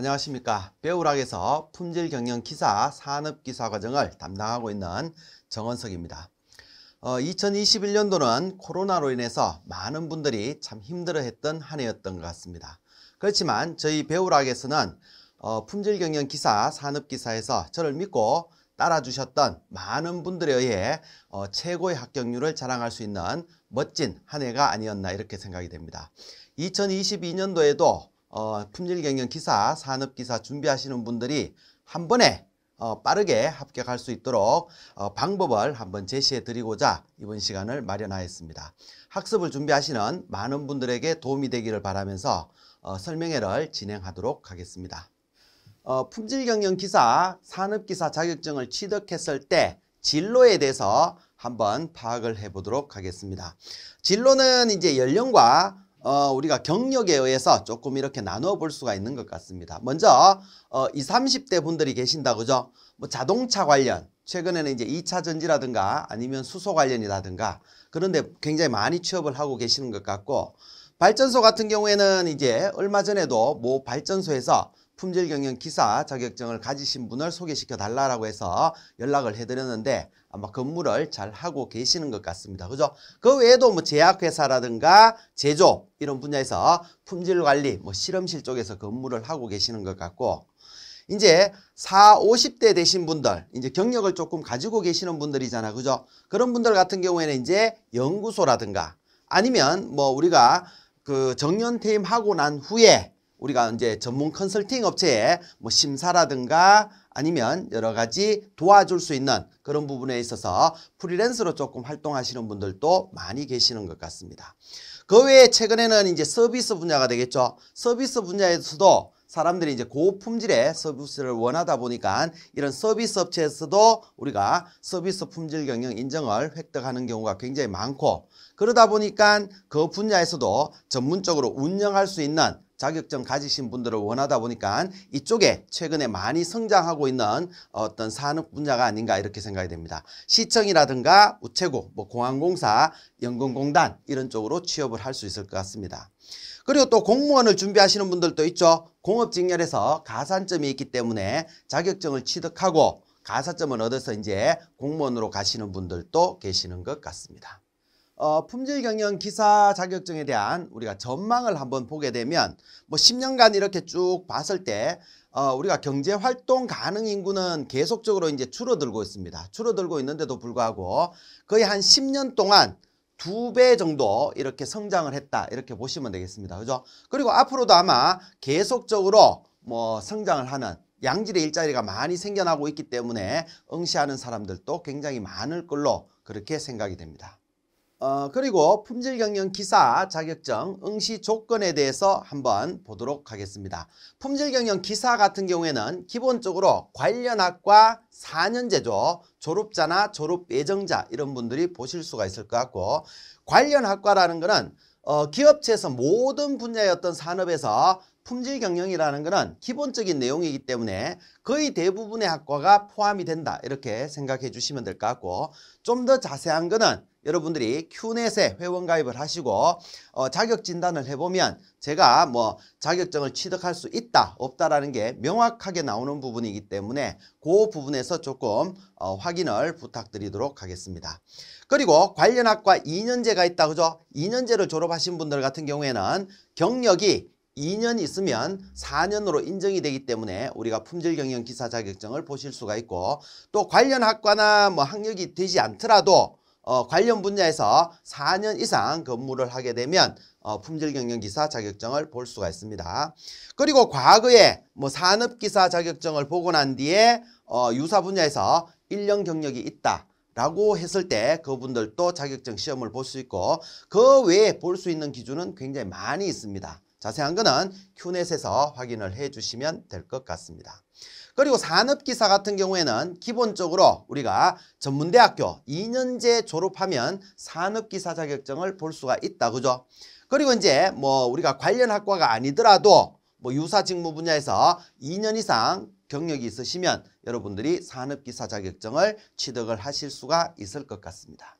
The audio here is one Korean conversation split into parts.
안녕하십니까 배우락에서 품질경영 기사 산업기사 과정을 담당하고 있는 정원석입니다 어, 2021년도는 코로나로 인해서 많은 분들이 참 힘들어했던 한 해였던 것 같습니다 그렇지만 저희 배우락에서는 어, 품질경영 기사 산업기사에서 저를 믿고 따라주셨던 많은 분들에 의해 어, 최고의 합격률을 자랑할 수 있는 멋진 한 해가 아니었나 이렇게 생각이 됩니다 2022년도에도 어, 품질 경영 기사, 산업 기사 준비하시는 분들이 한 번에 어, 빠르게 합격할 수 있도록 어, 방법을 한번 제시해 드리고자 이번 시간을 마련하였습니다. 학습을 준비하시는 많은 분들에게 도움이 되기를 바라면서 어, 설명회를 진행하도록 하겠습니다. 어, 품질경영 기사, 산업기사 자격증을 취득했을 때 진로에 대해서 한번 파악을 해보도록 하겠습니다. 진로는 이제 연령과 어, 우리가 경력에 의해서 조금 이렇게 나눠 볼 수가 있는 것 같습니다. 먼저 어, 이 30대 분들이 계신다 그죠? 뭐 자동차 관련 최근에는 이제 2차 전지라든가 아니면 수소 관련이라든가 그런데 굉장히 많이 취업을 하고 계시는 것 같고 발전소 같은 경우에는 이제 얼마 전에도 뭐 발전소에서 품질 경영 기사 자격증을 가지신 분을 소개시켜 달라라고 해서 연락을 해드렸는데 아마 근무를 잘 하고 계시는 것 같습니다. 그죠? 그 외에도 뭐 제약회사라든가 제조 이런 분야에서 품질 관리, 뭐 실험실 쪽에서 근무를 하고 계시는 것 같고 이제 4, 50대 되신 분들, 이제 경력을 조금 가지고 계시는 분들이잖아. 그죠? 그런 분들 같은 경우에는 이제 연구소라든가 아니면 뭐 우리가 그 정년 퇴임하고 난 후에 우리가 이제 전문 컨설팅 업체에 뭐 심사라든가 아니면 여러 가지 도와줄 수 있는 그런 부분에 있어서 프리랜서로 조금 활동하시는 분들도 많이 계시는 것 같습니다. 그 외에 최근에는 이제 서비스 분야가 되겠죠. 서비스 분야에서도 사람들이 이제 고품질의 서비스를 원하다 보니까 이런 서비스 업체에서도 우리가 서비스 품질 경영 인정을 획득하는 경우가 굉장히 많고 그러다 보니까 그 분야에서도 전문적으로 운영할 수 있는 자격증 가지신 분들을 원하다 보니까 이쪽에 최근에 많이 성장하고 있는 어떤 산업 분야가 아닌가 이렇게 생각이 됩니다. 시청이라든가 우체국, 뭐 공항공사, 연금공단 이런 쪽으로 취업을 할 수 있을 것 같습니다. 그리고 또 공무원을 준비하시는 분들도 있죠. 공업직렬에서 가산점이 있기 때문에 자격증을 취득하고 가사점을 얻어서 이제 공무원으로 가시는 분들도 계시는 것 같습니다. 어, 품질 경영 기사 자격증에 대한 우리가 전망을 한번 보게 되면 뭐 10년간 이렇게 쭉 봤을 때 어, 우리가 경제 활동 가능 인구는 계속적으로 이제 줄어들고 있습니다. 줄어들고 있는데도 불구하고 거의 한 10년 동안 두 배 정도 이렇게 성장을 했다. 이렇게 보시면 되겠습니다. 그죠? 그리고 앞으로도 아마 계속적으로 뭐 성장을 하는 양질의 일자리가 많이 생겨나고 있기 때문에 응시하는 사람들도 굉장히 많을 걸로 그렇게 생각이 됩니다. 어, 그리고 품질경영 기사 자격증 응시 조건에 대해서 한번 보도록 하겠습니다. 품질경영 기사 같은 경우에는 기본적으로 관련 학과 4년제조 졸업자나 졸업 예정자 이런 분들이 보실 수가 있을 것 같고 관련 학과라는 거는 어, 기업체에서 모든 분야의 어떤 산업에서 품질 경영이라는 것은 기본적인 내용이기 때문에 거의 대부분의 학과가 포함이 된다 이렇게 생각해 주시면 될 것 같고 좀 더 자세한 거는 여러분들이 큐넷에 회원가입을 하시고 어, 자격진단을 해보면 제가 뭐 자격증을 취득할 수 있다 없다라는 게 명확하게 나오는 부분이기 때문에 그 부분에서 조금 어, 확인을 부탁드리도록 하겠습니다. 그리고 관련 학과 2년제가 있다 그죠? 2년제를 졸업하신 분들 같은 경우에는 경력이 2년 있으면 4년으로 인정이 되기 때문에 우리가 품질경영 기사 자격증을 보실 수가 있고 또 관련 학과나 뭐 학력이 되지 않더라도 어, 관련 분야에서 4년 이상 근무를 하게 되면 어, 품질경영기사 자격증을 볼 수가 있습니다. 그리고 과거에 뭐 산업기사 자격증을 보고 난 뒤에 어, 유사 분야에서 1년 경력이 있다. 라고 했을 때 그분들도 자격증 시험을 볼 수 있고 그 외에 볼 수 있는 기준은 굉장히 많이 있습니다. 자세한 거는 큐넷에서 확인을 해주시면 될 것 같습니다. 그리고 산업기사 같은 경우에는 기본적으로 우리가 전문대학교 2년제 졸업하면 산업기사 자격증을 볼 수가 있다. 그죠? 그리고 이제 뭐 우리가 관련 학과가 아니더라도 뭐 유사 직무 분야에서 2년 이상 경력이 있으시면 여러분들이 산업기사 자격증을 취득을 하실 수가 있을 것 같습니다.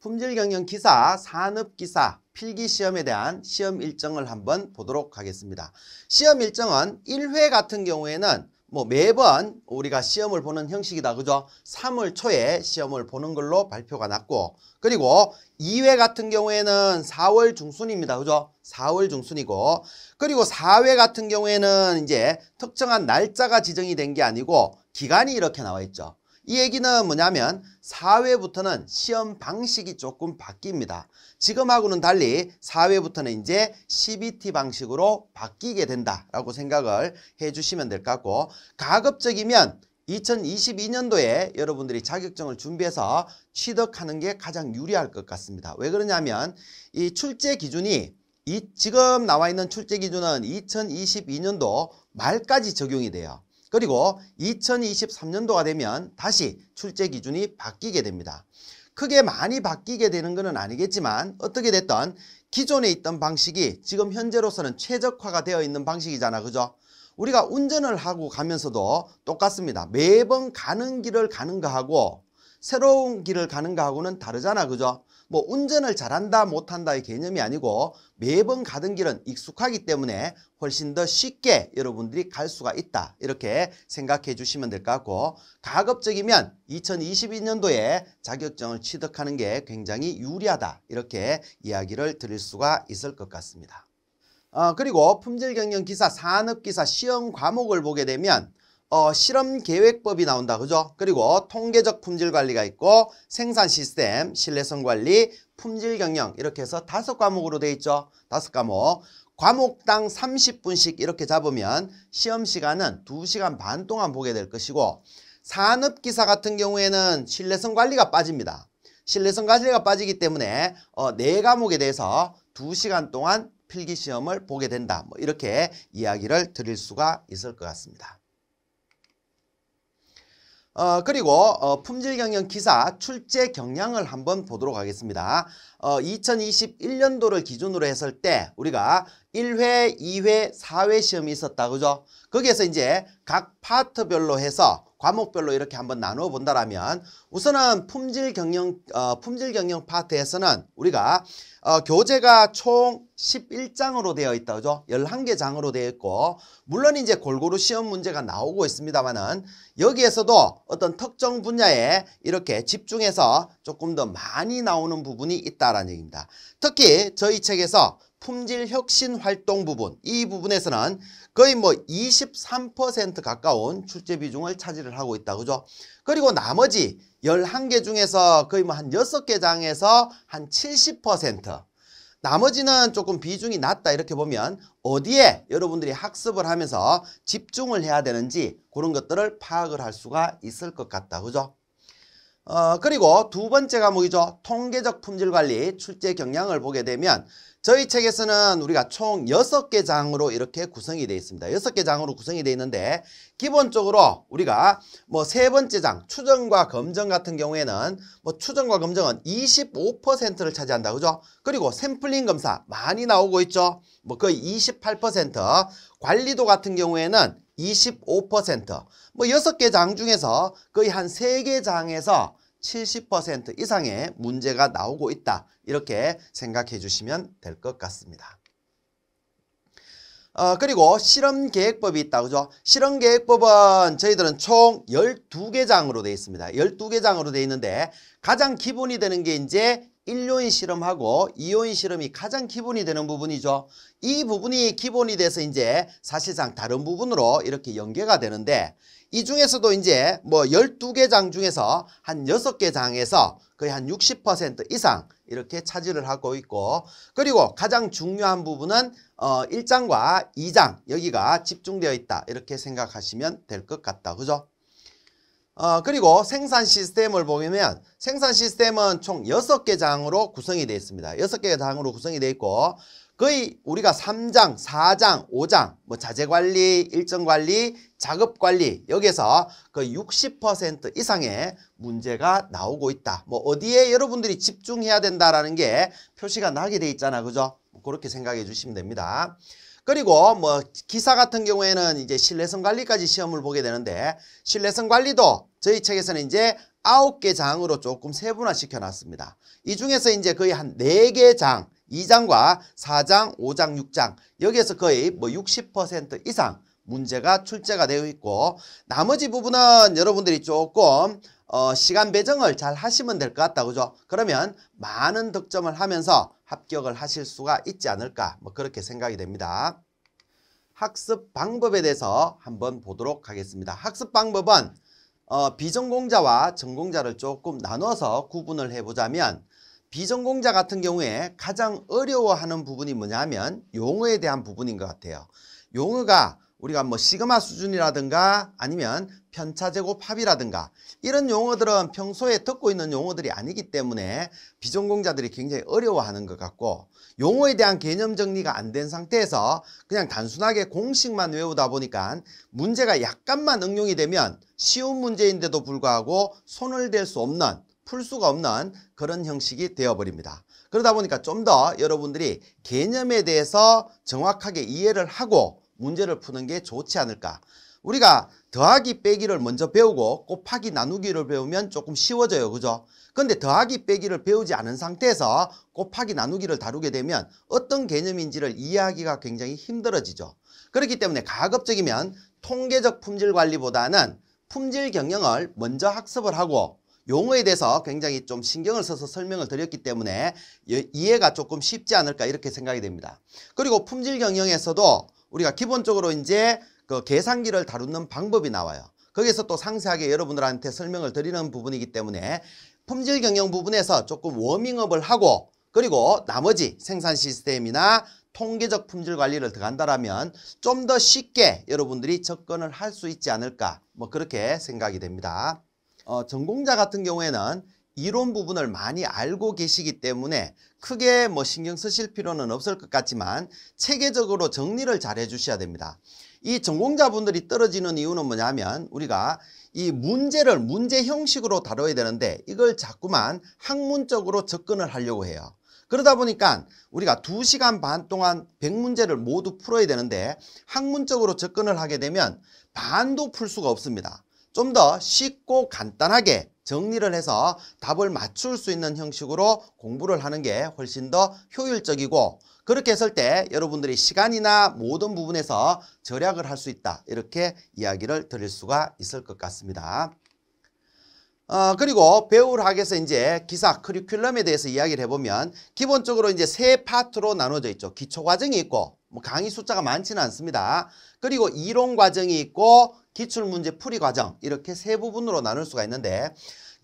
품질경영기사, 산업기사, 필기시험에 대한 시험 일정을 한번 보도록 하겠습니다. 시험 일정은 1회 같은 경우에는 뭐 매번 우리가 시험을 보는 형식이다. 그죠? 3월 초에 시험을 보는 걸로 발표가 났고 그리고 2회 같은 경우에는 4월 중순입니다. 그죠? 4월 중순이고 그리고 4회 같은 경우에는 이제 특정한 날짜가 지정이 된 게 아니고 기간이 이렇게 나와 있죠. 이 얘기는 뭐냐면 4회부터는 시험 방식이 조금 바뀝니다. 지금하고는 달리 4회부터는 이제 CBT 방식으로 바뀌게 된다라고 생각을 해주시면 될 것 같고 가급적이면 2022년도에 여러분들이 자격증을 준비해서 취득하는 게 가장 유리할 것 같습니다. 왜 그러냐면 이 출제 기준이 이 지금 나와 있는 출제 기준은 2022년도 말까지 적용이 돼요. 그리고 2023년도가 되면 다시 출제 기준이 바뀌게 됩니다. 크게 많이 바뀌게 되는 것은 아니겠지만 어떻게 됐던 기존에 있던 방식이 지금 현재로서는 최적화가 되어 있는 방식이잖아 그죠? 우리가 운전을 하고 가면서도 똑같습니다. 매번 가는 길을 가는 거하고 새로운 길을 가는 거하고는 다르잖아 그죠? 뭐 운전을 잘한다 못한다의 개념이 아니고 매번 가던 길은 익숙하기 때문에 훨씬 더 쉽게 여러분들이 갈 수가 있다 이렇게 생각해 주시면 될 것 같고 가급적이면 2022년도에 자격증을 취득하는 게 굉장히 유리하다 이렇게 이야기를 드릴 수가 있을 것 같습니다. 어, 그리고 품질경영기사, 산업기사 시험 과목을 보게 되면 어, 실험 계획법이 나온다. 그죠? 그리고 통계적 품질 관리가 있고 생산 시스템, 신뢰성 관리, 품질 경영 이렇게 해서 다섯 과목으로 돼 있죠. 다섯 과목. 과목당 30분씩 이렇게 잡으면 시험 시간은 두시간반 동안 보게 될 것이고 산업기사 같은 경우에는 신뢰성 관리가 빠집니다. 신뢰성 관리가 빠지기 때문에 어, 네 과목에 대해서 두시간 동안 필기시험을 보게 된다. 뭐 이렇게 이야기를 드릴 수가 있을 것 같습니다. 어, 그리고 어, 품질 경영 기사 출제 경향을 한번 보도록 하겠습니다. 어, 2021년도를 기준으로 했을 때 우리가 1회, 2회, 4회 시험이 있었다. 그죠? 거기에서 이제 각 파트별로 해서 과목별로 이렇게 한번 나누어 본다라면 우선은 품질 경영 어, 품질 경영 파트에서는 우리가 어, 교재가 총 11장으로 되어 있다 그죠? 11개 장으로 되어 있고 물론 이제 골고루 시험 문제가 나오고 있습니다만은 여기에서도 어떤 특정 분야에 이렇게 집중해서 조금 더 많이 나오는 부분이 있다라는 얘기입니다. 특히 저희 책에서 품질 혁신 활동 부분 이 부분에서는 거의 뭐 23% 가까운 출제 비중을 차지를 하고 있다 그죠 그리고 나머지 11개 중에서 거의 뭐 한 6개 장에서 한70% 나머지는 조금 비중이 낮다 이렇게 보면 어디에 여러분들이 학습을 하면서 집중을 해야 되는지 그런 것들을 파악을 할 수가 있을 것 같다 그죠 어, 그리고 두 번째 과목이죠. 통계적 품질 관리 출제 경향을 보게 되면 저희 책에서는 우리가 총 여섯 개 장으로 이렇게 구성이 되어 있습니다. 여섯 개 장으로 구성이 되어 있는데 기본적으로 우리가 뭐 세 번째 장 추정과 검정 같은 경우에는 뭐 추정과 검정은 25%를 차지한다. 그죠? 그리고 샘플링 검사 많이 나오고 있죠. 뭐 거의 28% 관리도 같은 경우에는 25%뭐 6개장 중에서 거의 한3개 장에서 70% 이상의 문제가 나오고 있다. 이렇게 생각해 주시면 될 것 같습니다. 어, 그리고 실험계획법이 있다. 그죠? 실험계획법은 저희들은 총 12개 장으로 되어 있습니다. 12개 장으로 되어 있는데 가장 기본이 되는 게 이제 1요인 실험하고 2요인 실험이 가장 기본이 되는 부분이죠. 이 부분이 기본이 돼서 이제 사실상 다른 부분으로 이렇게 연계가 되는데 이 중에서도 이제 뭐 12개 장 중에서 한 6개 장에서 거의 한 60% 이상 이렇게 차지를 하고 있고 그리고 가장 중요한 부분은 어 1장과 2장 여기가 집중되어 있다 이렇게 생각하시면 될 것 같다. 그죠? 어, 그리고 생산 시스템을 보면 생산 시스템은 총 6개 장으로 구성이 되어 있습니다. 6개 장으로 구성이 되어 있고 거의 우리가 3장, 4장, 5장 뭐 자재관리, 일정관리, 작업관리 여기에서 거의 60% 이상의 문제가 나오고 있다. 뭐 어디에 여러분들이 집중해야 된다라는 게 표시가 나게 돼 있잖아. 그죠? 뭐 그렇게 생각해 주시면 됩니다. 그리고 뭐 기사 같은 경우에는 이제 신뢰성 관리까지 시험을 보게 되는데 신뢰성 관리도 저희 책에서는 이제 아홉 개 장으로 조금 세분화 시켜놨습니다. 이 중에서 이제 거의 한 네 개 장, 이장과사장오장육 장 여기에서 거의 뭐 60% 이상 문제가 출제가 되어 있고 나머지 부분은 여러분들이 조금 어, 시간 배정을 잘 하시면 될 것 같다. 그죠? 그러면 많은 득점을 하면서 합격을 하실 수가 있지 않을까 뭐 그렇게 생각이 됩니다. 학습 방법에 대해서 한번 보도록 하겠습니다. 학습 방법은 어, 비전공자와 전공자를 조금 나눠서 구분을 해보자면 비전공자 같은 경우에 가장 어려워하는 부분이 뭐냐면 용어에 대한 부분인 것 같아요. 용어가 우리가 뭐 시그마 수준이라든가 아니면 편차제곱 합이라든가 이런 용어들은 평소에 듣고 있는 용어들이 아니기 때문에 비전공자들이 굉장히 어려워하는 것 같고 용어에 대한 개념 정리가 안 된 상태에서 그냥 단순하게 공식만 외우다 보니까 문제가 약간만 응용이 되면 쉬운 문제인데도 불구하고 손을 댈 수 없는 풀 수가 없는 그런 형식이 되어버립니다. 그러다 보니까 좀 더 여러분들이 개념에 대해서 정확하게 이해를 하고 문제를 푸는 게 좋지 않을까 우리가 더하기 빼기를 먼저 배우고 곱하기 나누기를 배우면 조금 쉬워져요 그죠 근데 더하기 빼기를 배우지 않은 상태에서 곱하기 나누기를 다루게 되면 어떤 개념인지를 이해하기가 굉장히 힘들어지죠 그렇기 때문에 가급적이면 통계적 품질 관리보다는 품질 경영을 먼저 학습을 하고 용어에 대해서 굉장히 좀 신경을 써서 설명을 드렸기 때문에 이해가 조금 쉽지 않을까 이렇게 생각이 됩니다. 그리고 품질 경영에서도 우리가 기본적으로 이제 그 계산기를 다루는 방법이 나와요. 거기서또 상세하게 여러분들한테 설명을 드리는 부분이기 때문에 품질 경영 부분에서 조금 워밍업을 하고 그리고 나머지 생산 시스템이나 통계적 품질 관리를 들어간다라면 좀 더 쉽게 여러분들이 접근을 할 수 있지 않을까 뭐 그렇게 생각이 됩니다. 어, 전공자 같은 경우에는 이론 부분을 많이 알고 계시기 때문에 크게 뭐 신경 쓰실 필요는 없을 것 같지만 체계적으로 정리를 잘 해주셔야 됩니다. 이 전공자분들이 떨어지는 이유는 뭐냐면 우리가 이 문제를 문제 형식으로 다뤄야 되는데 이걸 자꾸만 학문적으로 접근을 하려고 해요. 그러다 보니까 우리가 두시간반 동안 1 0 0문제를 모두 풀어야 되는데 학문적으로 접근을 하게 되면 반도 풀 수가 없습니다. 좀 더 쉽고 간단하게 정리를 해서 답을 맞출 수 있는 형식으로 공부를 하는 게 훨씬 더 효율적이고 그렇게 했을 때 여러분들이 시간이나 모든 부분에서 절약을 할 수 있다 이렇게 이야기를 드릴 수가 있을 것 같습니다. 어, 그리고 배우학에서 이제 기사 커리큘럼에 대해서 이야기를 해보면 기본적으로 이제 세 파트로 나눠져 있죠. 기초 과정이 있고 뭐 강의 숫자가 많지는 않습니다. 그리고 이론 과정이 있고 기출문제 풀이 과정 이렇게 세 부분으로 나눌 수가 있는데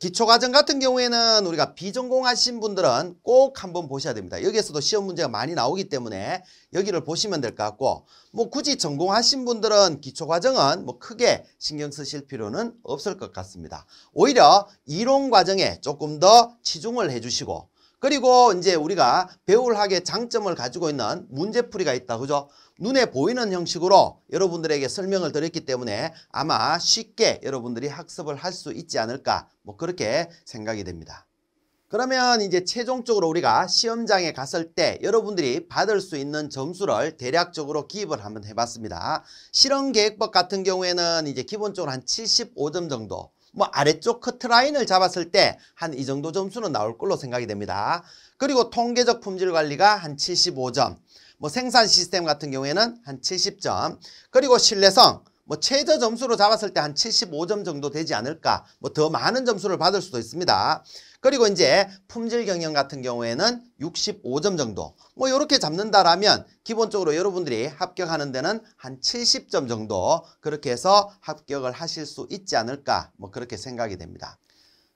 기초과정 같은 경우에는 우리가 비전공하신 분들은 꼭 한번 보셔야 됩니다. 여기에서도 시험 문제가 많이 나오기 때문에 여기를 보시면 될 것 같고 뭐 굳이 전공하신 분들은 기초과정은 뭐 크게 신경 쓰실 필요는 없을 것 같습니다. 오히려 이론과정에 조금 더 치중을 해주시고 그리고 이제 우리가 배울 학의 장점을 가지고 있는 문제풀이가 있다. 그죠? 눈에 보이는 형식으로 여러분들에게 설명을 드렸기 때문에 아마 쉽게 여러분들이 학습을 할 수 있지 않을까 뭐 그렇게 생각이 됩니다. 그러면 이제 최종적으로 우리가 시험장에 갔을 때 여러분들이 받을 수 있는 점수를 대략적으로 기입을 한번 해봤습니다. 실험계획법 같은 경우에는 이제 기본적으로 한 75점 정도 뭐 아래쪽 커트라인을 잡았을 때 한 이 정도 점수는 나올 걸로 생각이 됩니다. 그리고 통계적 품질 관리가 한 75점, 뭐 생산 시스템 같은 경우에는 한 70점 그리고 신뢰성 뭐 최저 점수로 잡았을 때 한 75점 정도 되지 않을까 뭐 더 많은 점수를 받을 수도 있습니다 그리고 이제 품질 경영 같은 경우에는 65점 정도 뭐 이렇게 잡는다라면 기본적으로 여러분들이 합격하는 데는 한 70점 정도 그렇게 해서 합격을 하실 수 있지 않을까 뭐 그렇게 생각이 됩니다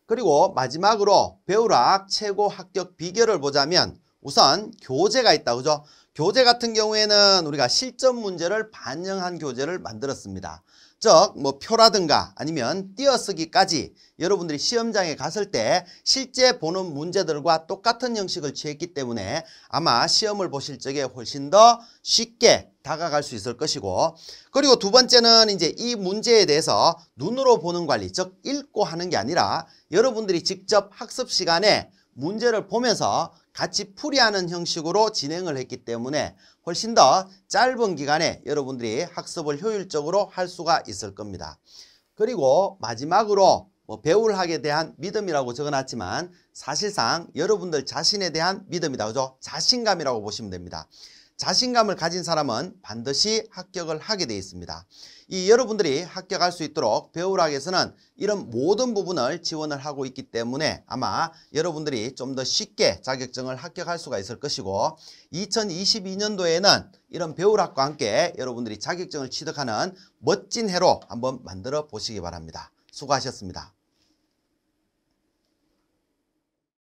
그리고 마지막으로 배우락 최고 합격 비결을 보자면 우선 교재가 있다 그죠 교재 같은 경우에는 우리가 실전 문제를 반영한 교재를 만들었습니다. 즉, 뭐 표라든가 아니면 띄어쓰기까지 여러분들이 시험장에 갔을 때 실제 보는 문제들과 똑같은 형식을 취했기 때문에 아마 시험을 보실 적에 훨씬 더 쉽게 다가갈 수 있을 것이고 그리고 두 번째는 이제 이 문제에 대해서 눈으로 보는 관리, 즉 읽고 하는 게 아니라 여러분들이 직접 학습 시간에 문제를 보면서 같이 풀이하는 형식으로 진행을 했기 때문에 훨씬 더 짧은 기간에 여러분들이 학습을 효율적으로 할 수가 있을 겁니다. 그리고 마지막으로 뭐 배울 학에 대한 믿음이라고 적어놨지만 사실상 여러분들 자신에 대한 믿음이다. 그죠? 자신감이라고 보시면 됩니다. 자신감을 가진 사람은 반드시 합격을 하게 되어 있습니다. 이 여러분들이 합격할 수 있도록 배우락에서는 이런 모든 부분을 지원을 하고 있기 때문에 아마 여러분들이 좀 더 쉽게 자격증을 합격할 수가 있을 것이고 2022년도에는 이런 배우락과 함께 여러분들이 자격증을 취득하는 멋진 해로 한번 만들어 보시기 바랍니다. 수고하셨습니다.